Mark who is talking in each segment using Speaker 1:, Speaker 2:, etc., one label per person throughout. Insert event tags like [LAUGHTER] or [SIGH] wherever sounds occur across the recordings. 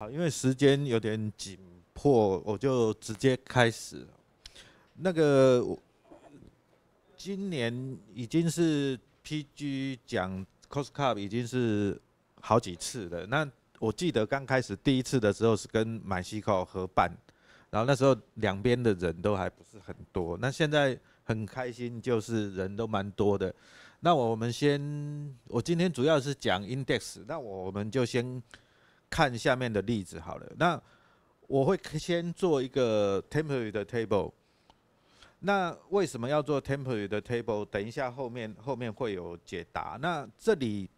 Speaker 1: 好，因为时间有点紧迫，我就直接开始。那个今年已经是 PG 讲 Cost Cup 已经是好几次了。那我记得刚开始第一次的时候是跟墨西哥合办，然后那时候两边的人都还不是很多。那现在很开心，就是人都蛮多的。那我们先，我今天主要是讲 Index，那我们就先。看下面的例子好了。那我会先做一个 temporary 的 table。那为什么要做 temporary 的 table？等一下后面后面会有解答。那这里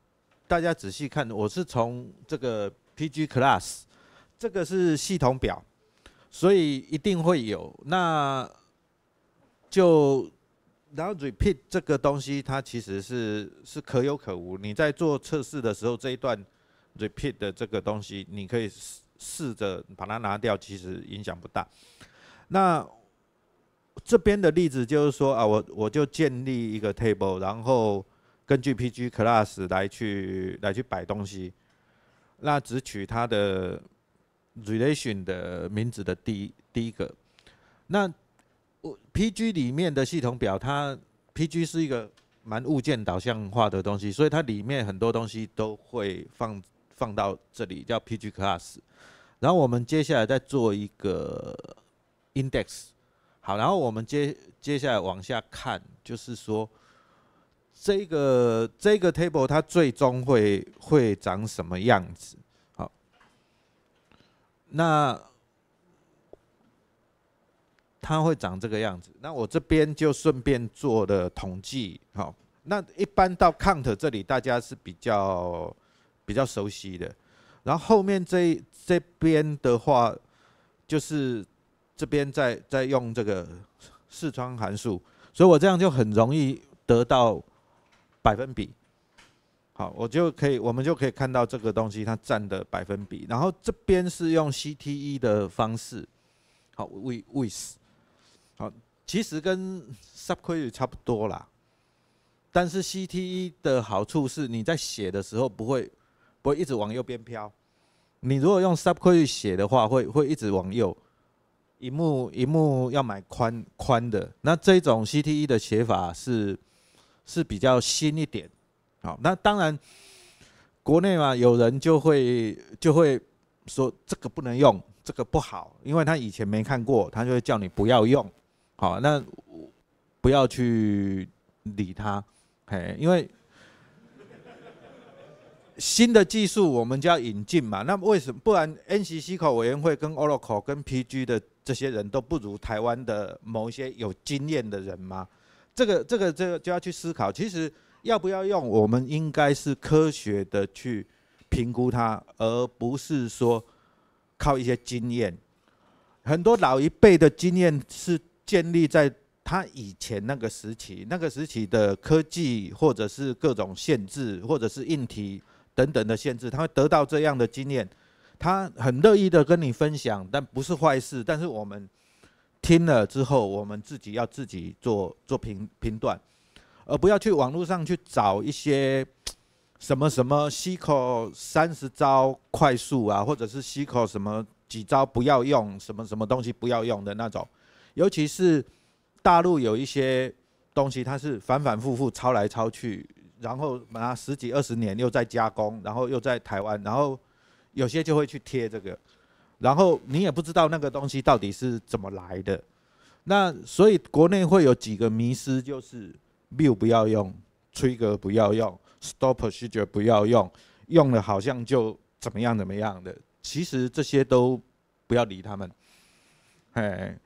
Speaker 1: 大家仔细看，我是从这个 pg_class，这个是系统表，所以一定会有。那就然后 repeat 这个东西，它其实是是可有可无。你在做测试的时候，这一段。repeat 的这个东西，你可以试试着把它拿掉，其实影响不大。那这边的例子就是说啊，我我就建立一个 table，然后根据 pg class 来去来去摆东西。那只取它的 relation 的名字的第一第一个。那我 pg 里面的系统表，它 pg 是一个蛮物件导向化的东西，所以它里面很多东西都会放。放到这里叫 PG class，然后我们接下来再做一个 index，好，然后我们接接下来往下看，就是说这个这个 table 它最终会会长什么样子？好，那它会长这个样子。那我这边就顺便做的统计，好，那一般到 count 这里大家是比较。比较熟悉的，然后后面这这边的话，就是这边在在用这个视窗函数，所以我这样就很容易得到百分比。好，我就可以，我们就可以看到这个东西它占的百分比。然后这边是用 CTE 的方式，好，with，好，其实跟 subquery 差不多啦，但是 CTE 的好处是你在写的时候不会。不会一直往右边飘。你如果用 Subquery 写的话，会会一直往右。一幕一幕要买宽宽的。那这种 CTE 的写法是是比较新一点。好，那当然国内嘛，有人就会就会说这个不能用，这个不好，因为他以前没看过，他就会叫你不要用。好，那不要去理他。嘿，因为。新的技术我们就要引进嘛？那为什么不然？NCC 口委员会跟 Oracle 跟 PG 的这些人都不如台湾的某一些有经验的人吗？这个这个这个就要去思考。其实要不要用，我们应该是科学的去评估它，而不是说靠一些经验。很多老一辈的经验是建立在他以前那个时期，那个时期的科技或者是各种限制或者是硬体。等等的限制，他会得到这样的经验，他很乐意的跟你分享，但不是坏事。但是我们听了之后，我们自己要自己做做评评断，而不要去网络上去找一些什么什么西口三十招快速啊，或者是西口什么几招不要用，什么什么东西不要用的那种。尤其是大陆有一些东西，它是反反复复抄来抄去。然后拿十几二十年又再加工，然后又在台湾，然后有些就会去贴这个，然后你也不知道那个东西到底是怎么来的。那所以国内会有几个迷思，就是谬不要用，吹格不要用，stop procedure 不要用，用了好像就怎么样怎么样的。其实这些都不要理他们。哎，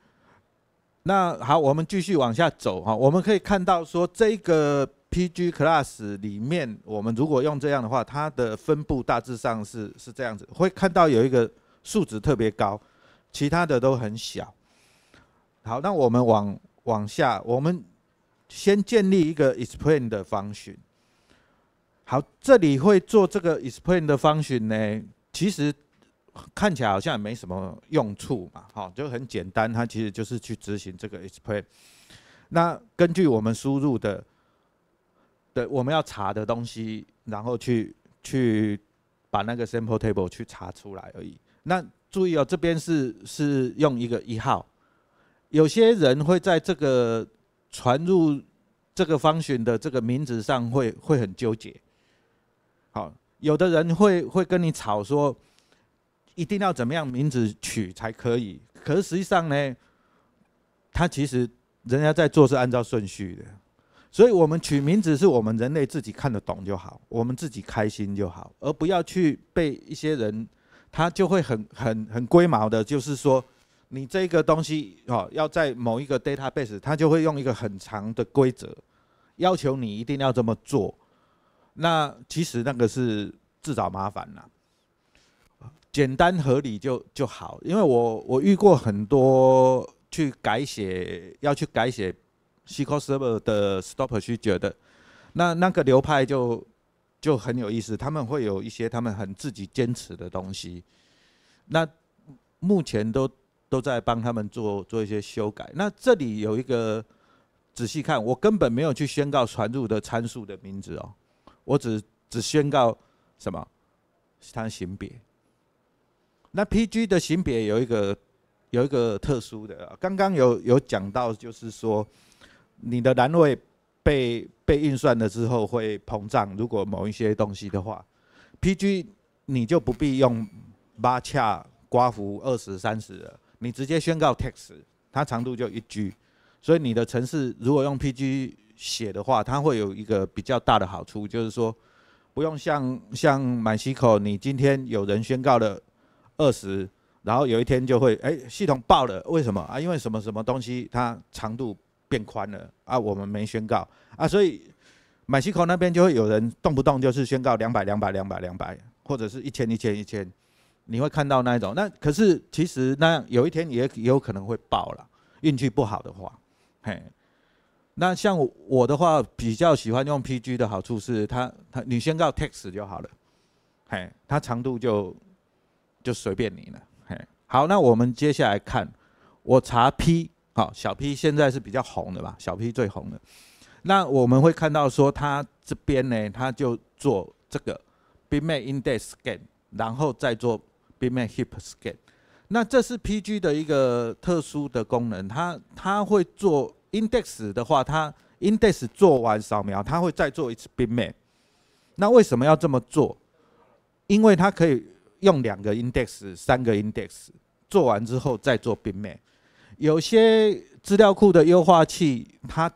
Speaker 1: 那好，我们继续往下走哈，我们可以看到说这个。PG Class 里面，我们如果用这样的话，它的分布大致上是是这样子，会看到有一个数值特别高，其他的都很小。好，那我们往往下，我们先建立一个 explain 的方寻。好，这里会做这个 explain 的方寻呢，其实看起来好像也没什么用处嘛，好，就很简单，它其实就是去执行这个 explain。那根据我们输入的。对，我们要查的东西，然后去去把那个 sample table 去查出来而已。那注意哦，这边是是用一个一号。有些人会在这个传入这个方询的这个名字上会会很纠结。好，有的人会会跟你吵说一定要怎么样名字取才可以。可是实际上呢，他其实人家在做是按照顺序的。所以我们取名字是我们人类自己看得懂就好，我们自己开心就好，而不要去被一些人，他就会很很很龟毛的，就是说你这个东西哦，要在某一个 database，他就会用一个很长的规则，要求你一定要这么做。那其实那个是自找麻烦了，简单合理就就好。因为我我遇过很多去改写要去改写。SQL Server 的 Stopper 去觉得，那那个流派就就很有意思，他们会有一些他们很自己坚持的东西。那目前都都在帮他们做做一些修改。那这里有一个仔细看，我根本没有去宣告传入的参数的名字哦，我只只宣告什么？它型别。那 PG 的型别有一个有一个特殊的，刚刚有有讲到，就是说。你的单位被被运算了之后会膨胀。如果某一些东西的话，PG 你就不必用八恰、刮胡二十三十了，你直接宣告 text，它长度就一 G。所以你的城市如果用 PG 写的话，它会有一个比较大的好处，就是说不用像像满溪口，你今天有人宣告了二十，然后有一天就会哎系统爆了，为什么啊？因为什么什么东西它长度。变宽了啊，我们没宣告啊，所以满西口那边就会有人动不动就是宣告两百两百两百两百，或者是一千一千一千，你会看到那一种。那可是其实那有一天也有可能会爆了，运气不好的话，嘿。那像我的话比较喜欢用 PG 的好处是，它它你宣告 text 就好了，嘿，它长度就就随便你了，嘿。好，那我们接下来看我查 P。好，小 P 现在是比较红的吧？小 P 最红的。那我们会看到说，它这边呢，它就做这个 b i m a p index scan，然后再做 b i m a p h i p scan。那这是 PG 的一个特殊的功能，它它会做 index 的话，它 index 做完扫描，它会再做一次 b i m a p 那为什么要这么做？因为它可以用两个 index、三个 index 做完之后再做 b i m a p 有些资料库的优化器，它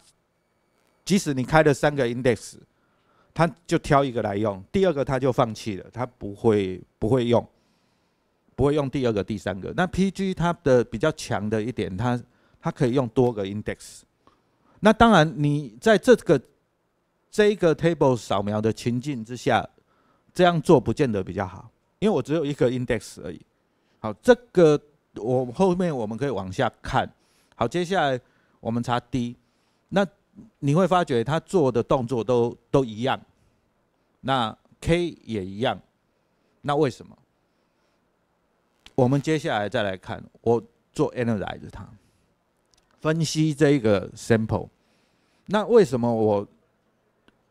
Speaker 1: 即使你开了三个 index，它就挑一个来用，第二个它就放弃了，它不会不会用，不会用第二个、第三个。那 PG 它的比较强的一点，它它可以用多个 index。那当然，你在这个这个 table 扫描的情境之下，这样做不见得比较好，因为我只有一个 index 而已。好，这个。我后面我们可以往下看，好，接下来我们查 D，那你会发觉他做的动作都都一样，那 K 也一样，那为什么？我们接下来再来看，我做 analyze 它，分析这个 sample，那为什么我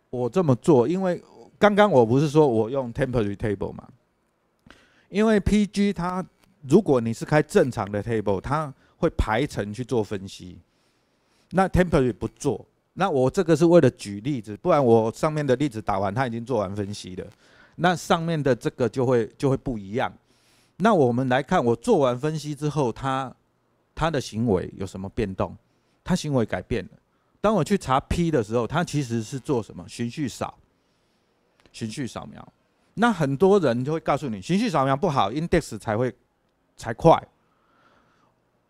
Speaker 1: 我这么做？因为刚刚我不是说我用 temporary table 嘛，因为 PG 它。如果你是开正常的 table，它会排程去做分析，那 temporary 不做。那我这个是为了举例子，不然我上面的例子打完，他已经做完分析了。那上面的这个就会就会不一样。那我们来看，我做完分析之后，它它的行为有什么变动？它行为改变了。当我去查 P 的时候，它其实是做什么？循序扫，循序扫描。那很多人就会告诉你，循序扫描不好，index 才会。才快，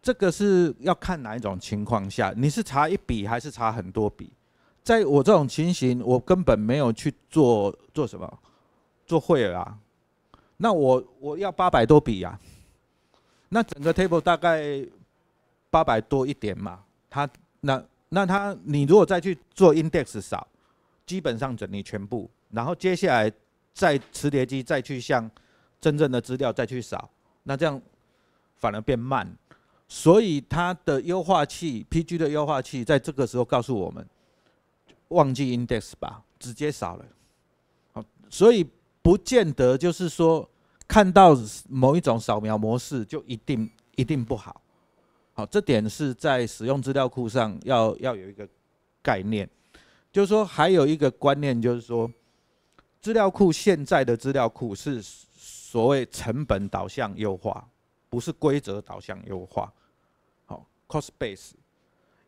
Speaker 1: 这个是要看哪一种情况下，你是查一笔还是查很多笔？在我这种情形，我根本没有去做做什么，做汇啊，那我我要八百多笔呀，那整个 table 大概八百多一点嘛，他那那他你如果再去做 index 扫，基本上整你全部，然后接下来再磁碟机再去向真正的资料再去扫，那这样。反而变慢，所以它的优化器 PG 的优化器在这个时候告诉我们，忘记 index 吧，直接扫了。好，所以不见得就是说看到某一种扫描模式就一定一定不好。好，这点是在使用资料库上要要有一个概念，就是说还有一个观念就是说，资料库现在的资料库是所谓成本导向优化。不是规则导向优化，好，Cost Base。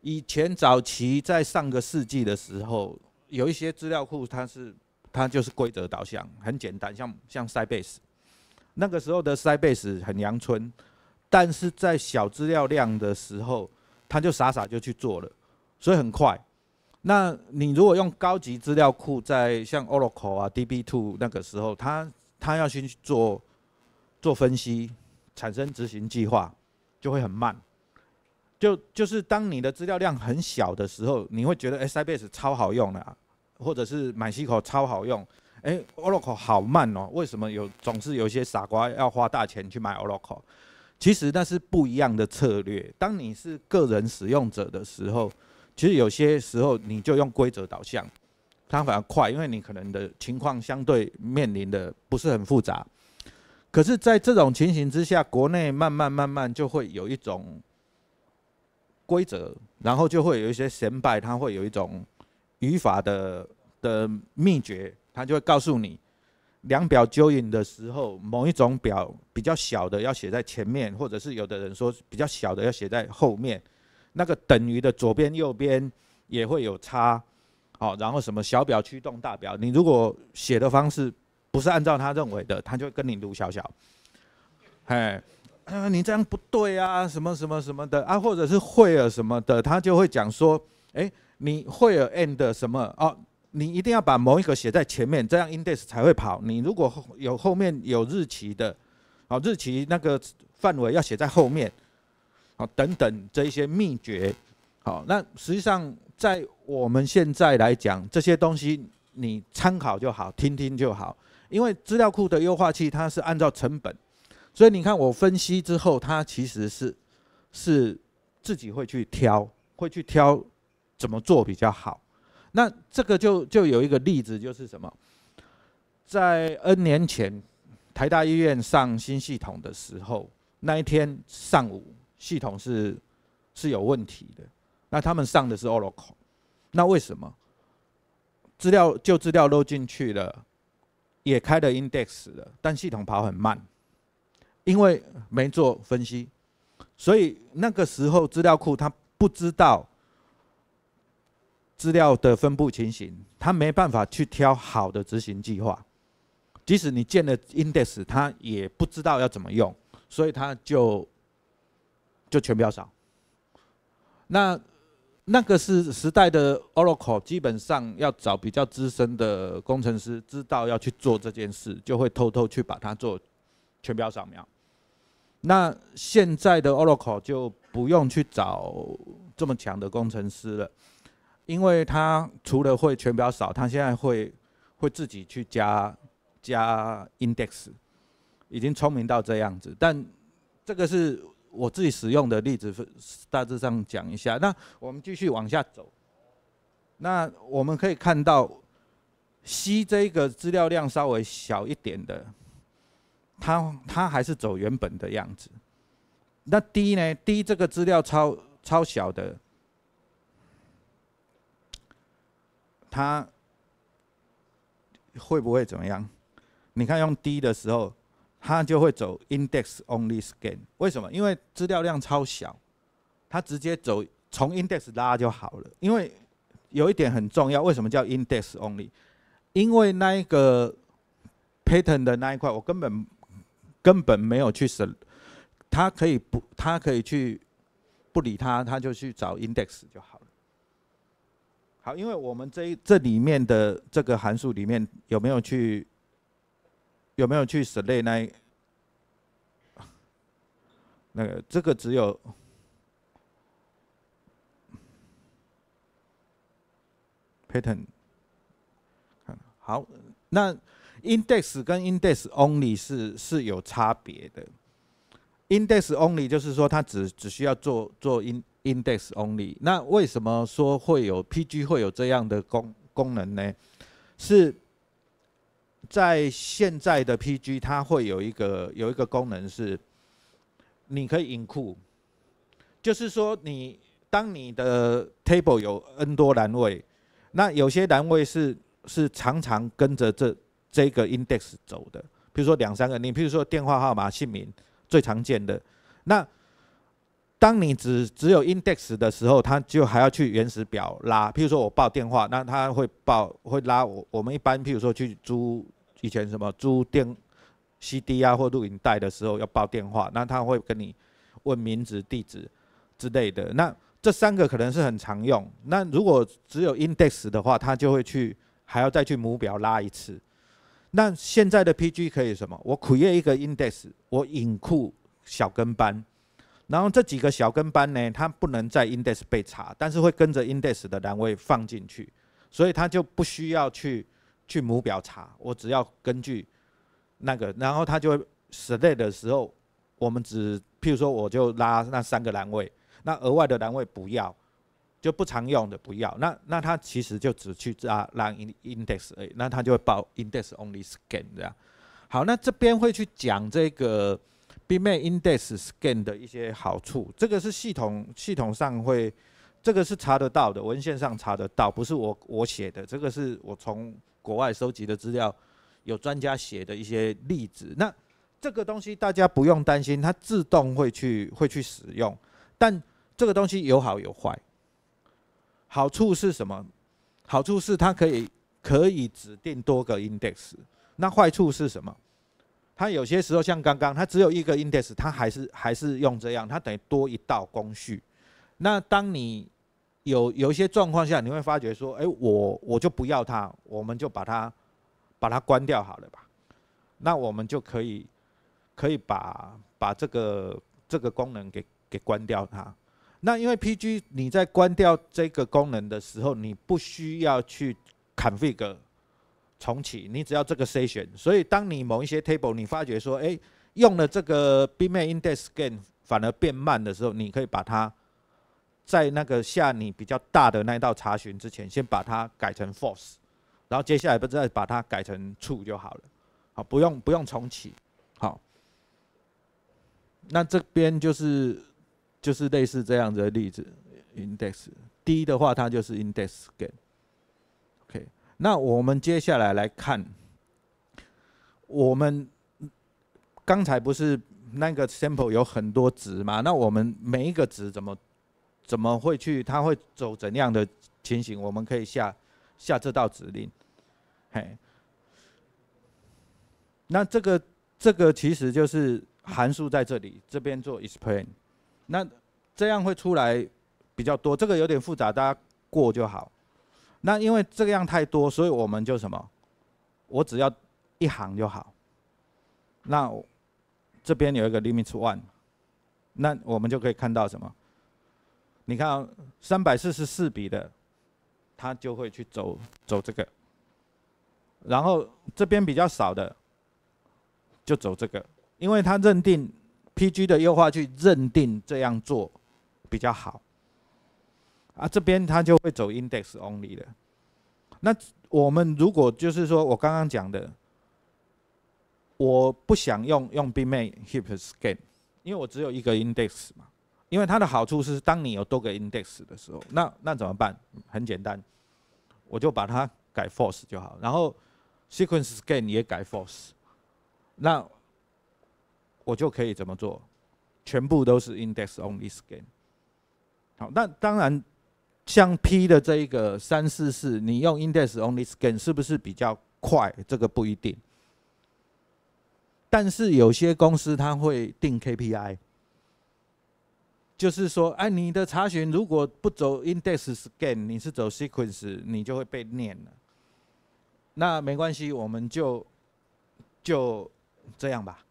Speaker 1: 以前早期在上个世纪的时候，有一些资料库，它是它就是规则导向，很简单，像像 CyBase。那个时候的 CyBase 很阳春，但是在小资料量的时候，它就傻傻就去做了，所以很快。那你如果用高级资料库，在像 Oracle 啊、DB2 那个时候，它它要先去做做分析。产生执行计划就会很慢，就就是当你的资料量很小的时候，你会觉得 SIBS 超好用的，或者是 MySQL 超好用，哎，Oracle 好慢哦，为什么有总是有一些傻瓜要花大钱去买 Oracle？其实那是不一样的策略。当你是个人使用者的时候，其实有些时候你就用规则导向，它反而快，因为你可能的情况相对面临的不是很复杂。可是，在这种情形之下，国内慢慢慢慢就会有一种规则，然后就会有一些显摆，他会有一种语法的的秘诀，他就会告诉你，两表纠引的时候，某一种表比较小的要写在前面，或者是有的人说比较小的要写在后面，那个等于的左边右边也会有差，好，然后什么小表驱动大表，你如果写的方式。不是按照他认为的，他就跟你读小小，哎，嗯，你这样不对啊，什么什么什么的啊，或者是会儿什么的，他就会讲说，哎，你会儿 end 什么哦，你一定要把某一个写在前面，这样 index 才会跑。你如果有后面有日期的，哦，日期那个范围要写在后面，好，等等这一些秘诀，好，那实际上在我们现在来讲这些东西，你参考就好，听听就好。因为资料库的优化器它是按照成本，所以你看我分析之后，它其实是是自己会去挑，会去挑怎么做比较好。那这个就就有一个例子，就是什么，在 N 年前台大医院上新系统的时候，那一天上午系统是是有问题的。那他们上的是 Oracle，那为什么资料旧资料都进去了？也开了 index 了，但系统跑很慢，因为没做分析，所以那个时候资料库它不知道资料的分布情形，它没办法去挑好的执行计划，即使你建了 index，它也不知道要怎么用，所以它就就全要扫。那那个是时代的 Oracle，基本上要找比较资深的工程师，知道要去做这件事，就会偷偷去把它做全表扫描。那现在的 Oracle 就不用去找这么强的工程师了，因为他除了会全表扫，他现在会会自己去加加 index，已经聪明到这样子。但这个是。我自己使用的例子，大致上讲一下。那我们继续往下走。那我们可以看到，C 这个资料量稍微小一点的，它它还是走原本的样子。那 D 呢？D 这个资料超超小的，它会不会怎么样？你看用 D 的时候。它就会走 index only scan，为什么？因为资料量超小，它直接走从 index 拉就好了。因为有一点很重要，为什么叫 index only？因为那一个 pattern 的那一块，我根本根本没有去审，它可以不，它可以去不理它，它就去找 index 就好了。好，因为我们这这里面的这个函数里面有没有去？有没有去 select 那个这个只有 pattern 好，那 index 跟 index only 是是有差别的。index only 就是说它只只需要做做 in index only。那为什么说会有 PG 会有这样的功功能呢？是在现在的 PG，它会有一个有一个功能是，你可以引库，就是说你当你的 table 有 n 多栏位，那有些栏位是是常常跟着这这个 index 走的，比如说两三个，你比如说电话号码、姓名最常见的，那。当你只只有 index 的时候，他就还要去原始表拉。譬如说我报电话，那他会报会拉我。我们一般譬如说去租以前什么租电 CD 啊或录影带的时候要报电话，那他会跟你问名字、地址之类的。那这三个可能是很常用。那如果只有 index 的话，他就会去还要再去母表拉一次。那现在的 PG 可以什么？我苦练一个 index，我引库小跟班。然后这几个小跟班呢，它不能在 index 被查，但是会跟着 index 的栏位放进去，所以它就不需要去去母表查，我只要根据那个，然后它就 select 的时候，我们只譬如说我就拉那三个栏位，那额外的栏位不要，就不常用的不要，那那它其实就只去拉让 index 而已，那它就会报 index only scan 这样。好，那这边会去讲这个。Be made index scan 的一些好处，这个是系统系统上会，这个是查得到的，文献上查得到，不是我我写的，这个是我从国外收集的资料，有专家写的一些例子。那这个东西大家不用担心，它自动会去会去使用，但这个东西有好有坏。好处是什么？好处是它可以可以指定多个 index。那坏处是什么？它有些时候像刚刚，它只有一个 index，它还是还是用这样，它等于多一道工序。那当你有有一些状况下，你会发觉说，哎，我我就不要它，我们就把它把它关掉好了吧。那我们就可以可以把把这个这个功能给给关掉它。那因为 PG 你在关掉这个功能的时候，你不需要去砍费格。重启，你只要这个 o 选，所以当你某一些 table 你发觉说，哎，用了这个 B-Main Index Scan 反而变慢的时候，你可以把它在那个下你比较大的那一道查询之前，先把它改成 False，然后接下来不再把它改成 True 就好了，好，不用不用重启，好，那这边就是就是类似这样子的例子，Index 低的话，它就是 Index Scan。那我们接下来来看，我们刚才不是那个 sample 有很多值嘛？那我们每一个值怎么怎么会去？它会走怎样的情形？我们可以下下这道指令，嘿。那这个这个其实就是函数在这里这边做 explain，那这样会出来比较多。这个有点复杂，大家过就好。那因为这个样太多，所以我们就什么，我只要一行就好。那这边有一个 limit one，那我们就可以看到什么？你看三百四十四笔的，它就会去走走这个。然后这边比较少的，就走这个，因为它认定 PG 的优化去认定这样做比较好。啊，这边它就会走 index only 的。那我们如果就是说我刚刚讲的，我不想用用 be m a d heap scan，因为我只有一个 index 嘛。因为它的好处是，当你有多个 index 的时候，那那怎么办？很简单，我就把它改 force 就好。然后 sequence scan 也改 force，那我就可以怎么做？全部都是 index only scan。好，那当然。像 P 的这一个三四四，你用 index only scan 是不是比较快？这个不一定。但是有些公司它会定 KPI，就是说，哎，你的查询如果不走 index scan，你是走 sequence，你就会被念了。那没关系，我们就就这样吧。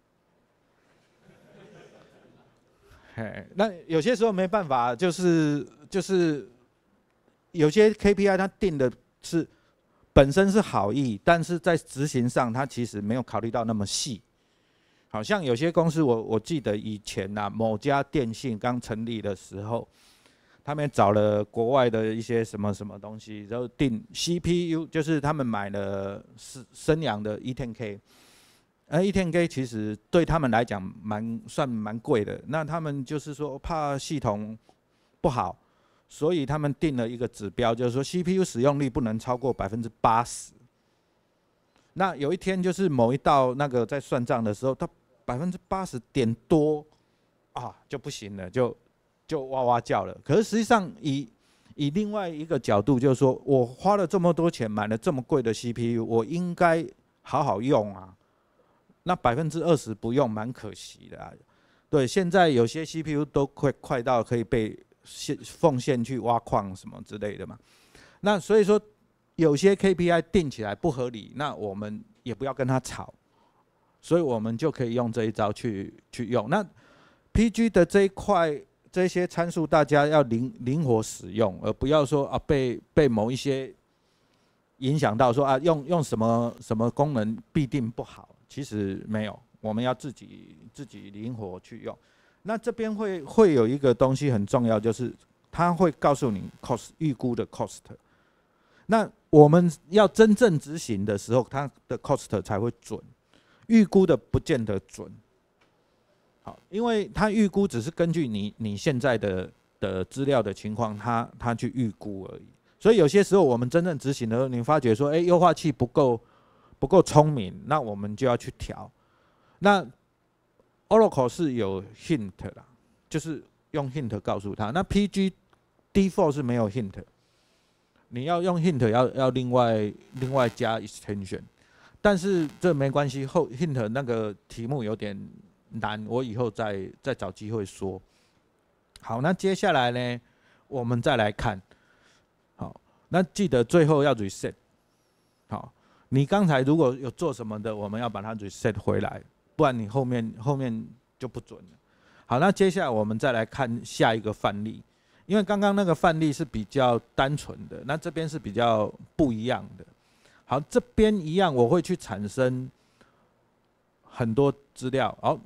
Speaker 1: 嘿，那有些时候没办法，就是就是。有些 KPI 他定的是本身是好意，但是在执行上他其实没有考虑到那么细。好像有些公司，我我记得以前呐，某家电信刚成立的时候，他们找了国外的一些什么什么东西，然后定 CPU，就是他们买了是生阳的 E10K，而 E10K 其实对他们来讲蛮算蛮贵的。那他们就是说怕系统不好。所以他们定了一个指标，就是说 CPU 使用率不能超过百分之八十。那有一天，就是某一道那个在算账的时候，它百分之八十点多啊就不行了，就就哇哇叫了。可是实际上，以以另外一个角度，就是说我花了这么多钱买了这么贵的 CPU，我应该好好用啊。那百分之二十不用，蛮可惜的啊。对，现在有些 CPU 都快快到可以被。献奉献去挖矿什么之类的嘛，那所以说有些 KPI 定起来不合理，那我们也不要跟他吵，所以我们就可以用这一招去去用。那 PG 的这一块这些参数，大家要灵灵活使用，而不要说啊被被某一些影响到说啊用用什么什么功能必定不好，其实没有，我们要自己自己灵活去用。那这边会会有一个东西很重要，就是他会告诉你 cost 预估的 cost。那我们要真正执行的时候，它的 cost 才会准，预估的不见得准。好，因为它预估只是根据你你现在的的资料的情况，它它去预估而已。所以有些时候我们真正执行的时候，你发觉说，哎，优化器不够不够聪明，那我们就要去调。那 Oracle 是有 hint 啦，就是用 hint 告诉他。那 PG default 是没有 hint，你要用 hint 要要另外另外加 extension。但是这没关系，后 hint 那个题目有点难，我以后再再找机会说。好，那接下来呢，我们再来看。好，那记得最后要 reset。好，你刚才如果有做什么的，我们要把它 reset 回来。不然你后面后面就不准了。好，那接下来我们再来看下一个范例，因为刚刚那个范例是比较单纯的，那这边是比较不一样的。好，这边一样，我会去产生很多资料。好，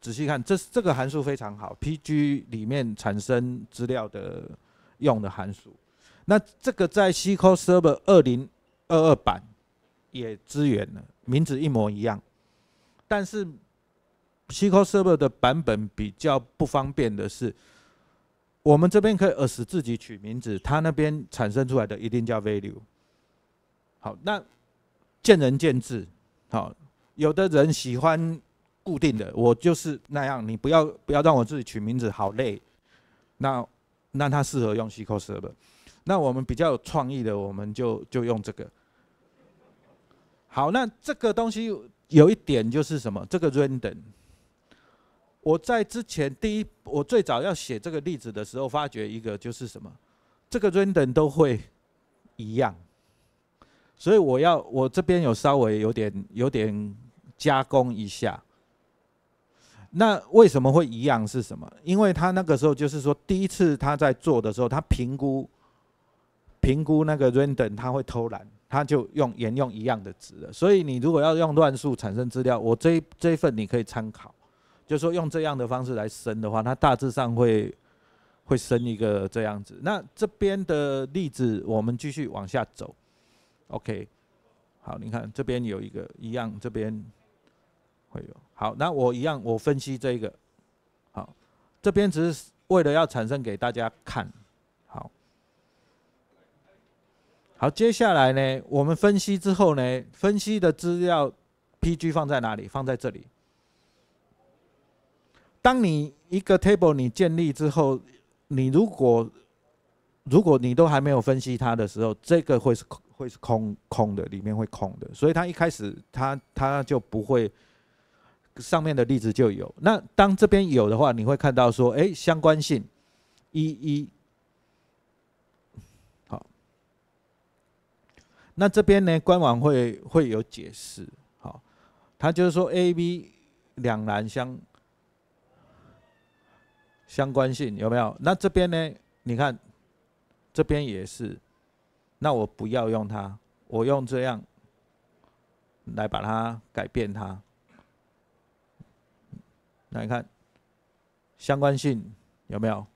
Speaker 1: 仔细看，这是这个函数非常好，PG 里面产生资料的用的函数。那这个在 SQL Server 二零二二版也支援了，名字一模一样。但是 c l s e r v e r 的版本比较不方便的是，我们这边可以呃使自己取名字，它那边产生出来的一定叫 VALUE。好，那见仁见智。好，有的人喜欢固定的，我就是那样，你不要不要让我自己取名字，好累。那那他适合用 c l s e r v e r 那我们比较有创意的，我们就就用这个。好，那这个东西。有一点就是什么，这个 random，我在之前第一，我最早要写这个例子的时候，发觉一个就是什么，这个 random 都会一样，所以我要我这边有稍微有点有点加工一下。那为什么会一样是什么？因为他那个时候就是说，第一次他在做的时候，他评估评估那个 random 他会偷懒。它就用沿用一样的值，了。所以你如果要用乱数产生资料，我这这一份你可以参考，就说用这样的方式来生的话，那大致上会会生一个这样子。那这边的例子，我们继续往下走。OK，好，你看这边有一个一样，这边会有。好，那我一样，我分析这个。好，这边只是为了要产生给大家看。好，接下来呢，我们分析之后呢，分析的资料，PG 放在哪里？放在这里。当你一个 table 你建立之后，你如果如果你都还没有分析它的时候，这个会是空，会是空空的，里面会空的。所以它一开始它它就不会上面的例子就有。那当这边有的话，你会看到说，哎，相关性一一。那这边呢？官网会会有解释，好，他就是说 A、B 两栏相相关性有没有？那这边呢？你看，这边也是，那我不要用它，我用这样来把它改变它，来看相关性有没有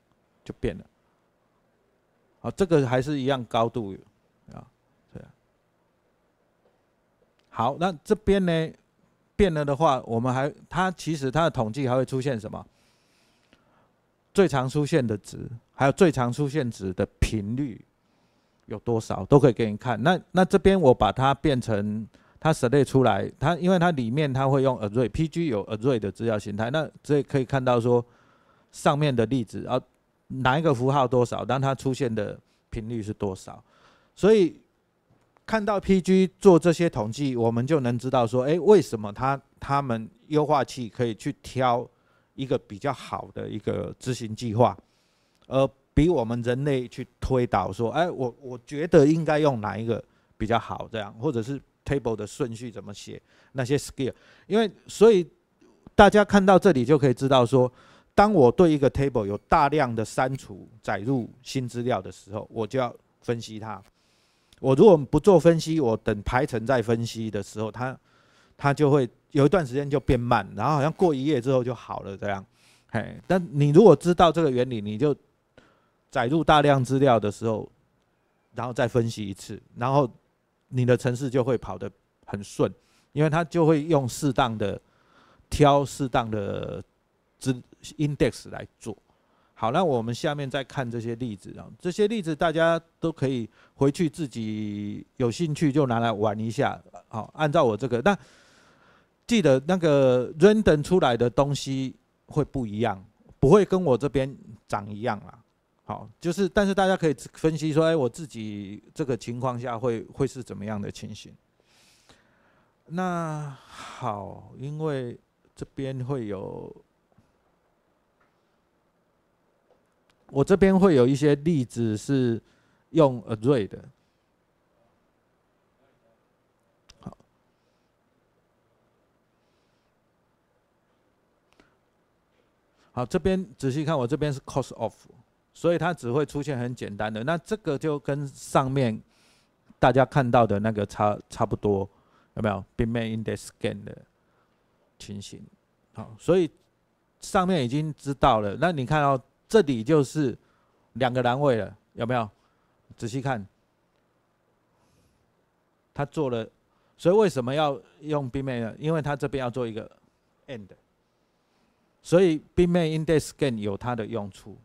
Speaker 1: 就变了，好，这个还是一样高度。好，那这边呢变了的话，我们还它其实它的统计还会出现什么？最常出现的值，还有最常出现值的频率有多少，都可以给你看。那那这边我把它变成它 select 出来，它因为它里面它会用 array，PG 有 array 的资料形态，那这可以看到说上面的例子，啊，哪一个符号多少，当它出现的频率是多少，所以。看到 PG 做这些统计，我们就能知道说，哎，为什么他他们优化器可以去挑一个比较好的一个执行计划，而比我们人类去推导说，哎，我我觉得应该用哪一个比较好？这样，或者是 table 的顺序怎么写，那些 skill，因为所以大家看到这里就可以知道说，当我对一个 table 有大量的删除、载入新资料的时候，我就要分析它。我如果不做分析，我等排程再分析的时候，它它就会有一段时间就变慢，然后好像过一夜之后就好了这样。嘿，但你如果知道这个原理，你就载入大量资料的时候，然后再分析一次，然后你的城市就会跑得很顺，因为它就会用适当的挑适当的资 index 来做。好，那我们下面再看这些例子啊。这些例子大家都可以回去自己有兴趣就拿来玩一下。好，按照我这个，那记得那个 random 出来的东西会不一样，不会跟我这边长一样啦。好，就是，但是大家可以分析说，哎，我自己这个情况下会会是怎么样的情形？那好，因为这边会有。我这边会有一些例子是用 array 的，好，好，这边仔细看，我这边是 cost of，所以它只会出现很简单的，那这个就跟上面大家看到的那个差差不多，有没有 be made in this game 的情形？好，所以上面已经知道了，那你看到。这里就是两个栏位了，有没有？仔细看，他做了，所以为什么要用 B m 面呢？因为他这边要做一个 End，所以 B m 面 Index s a i n 有它的用处，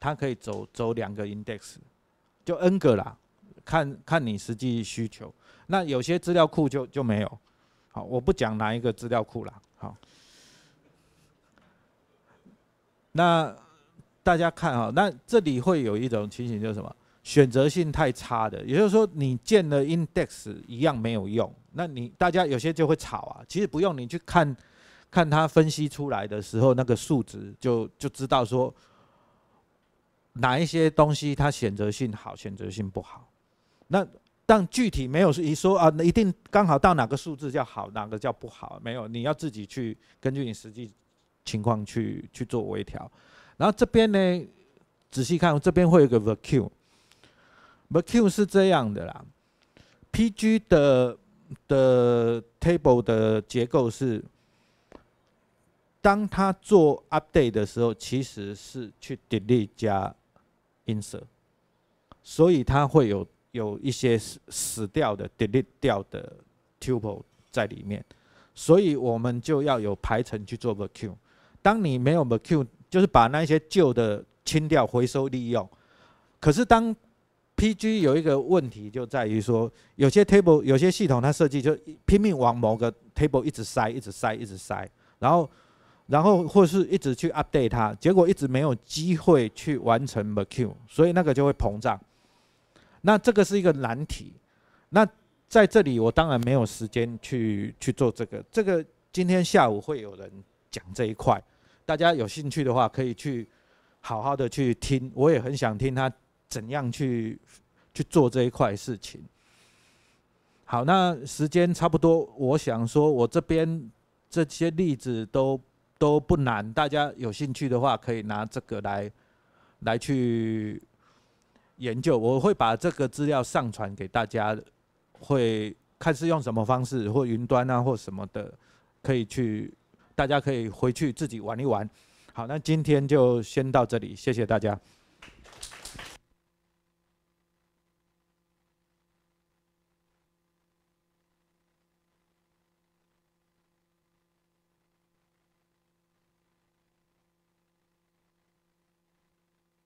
Speaker 1: 它可以走走两个 Index，就 N 个啦，看看你实际需求。那有些资料库就就没有，好，我不讲哪一个资料库了。好，那。大家看啊，那这里会有一种情形，就是什么选择性太差的，也就是说你建了 index 一样没有用。那你大家有些就会吵啊，其实不用你去看，看他分析出来的时候那个数值就就知道说哪一些东西它选择性好，选择性不好。那但具体没有一说啊，一定刚好到哪个数字叫好，哪个叫不好，没有，你要自己去根据你实际情况去去做微调。然后这边呢，仔细看，这边会有个 vacuum。vacuum 是这样的啦，PG 的的 table 的结构是，当它做 update 的时候，其实是去 delete 加 insert，所以它会有有一些死死掉的 delete 掉的 tuple 在里面，所以我们就要有排程去做 vacuum。当你没有 vacuum，就是把那些旧的清掉，回收利用。可是当 PG 有一个问题，就在于说，有些 table 有些系统它设计就拼命往某个 table 一直塞，一直塞，一直塞，然后，然后或是一直去 update 它，结果一直没有机会去完成 m a c u u 所以那个就会膨胀。那这个是一个难题。那在这里我当然没有时间去去做这个。这个今天下午会有人讲这一块。大家有兴趣的话，可以去好好的去听，我也很想听他怎样去去做这一块事情。好，那时间差不多，我想说我这边这些例子都都不难，大家有兴趣的话，可以拿这个来来去研究。我会把这个资料上传给大家，会看是用什么方式，或云端啊，或什么的，可以去。大家可以回去自己玩一玩。好，那今天就先到这里，谢谢大家。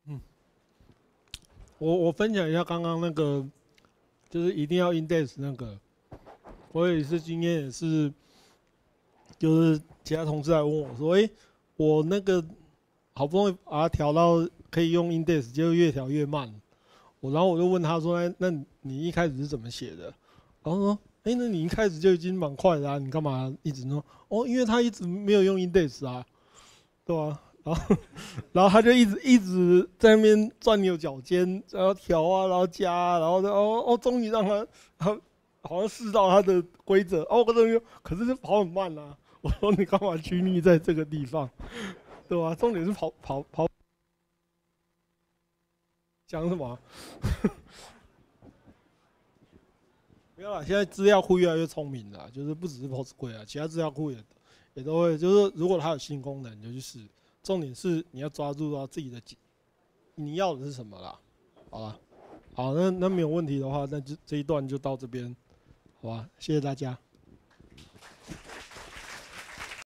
Speaker 2: 嗯，我我分享一下刚刚那个，就是一定要 index 那个，我也是今经验是。就是其他同事来问我说：“哎，我那个好不容易把它调到可以用 index，就越调越慢。”我然后我就问他说：“哎，那你一开始是怎么写的？”然后说：“哎，那你一开始就已经蛮快的啊，你干嘛一直弄？”哦，因为他一直没有用 index 啊，对吧？” [LAUGHS] 然后，然后他就一直一直在那边钻牛角尖，然后调啊，然后加，然后哦哦，终于让他他好像试到他的规则，哦，可是可是跑很慢啊。我说你干嘛拘泥在这个地方，对吧？重点是跑跑跑。讲什么？不 [LAUGHS] 要啦，现在资料库越来越聪明了，就是不只是 POS 柜啊，其他资料库也也都会，就是如果它有新功能你就去试。重点是你要抓住到自己的，你要的是什么啦？好了，好，那那没有问题的话，那就这一段就到这边，好吧？谢谢大家。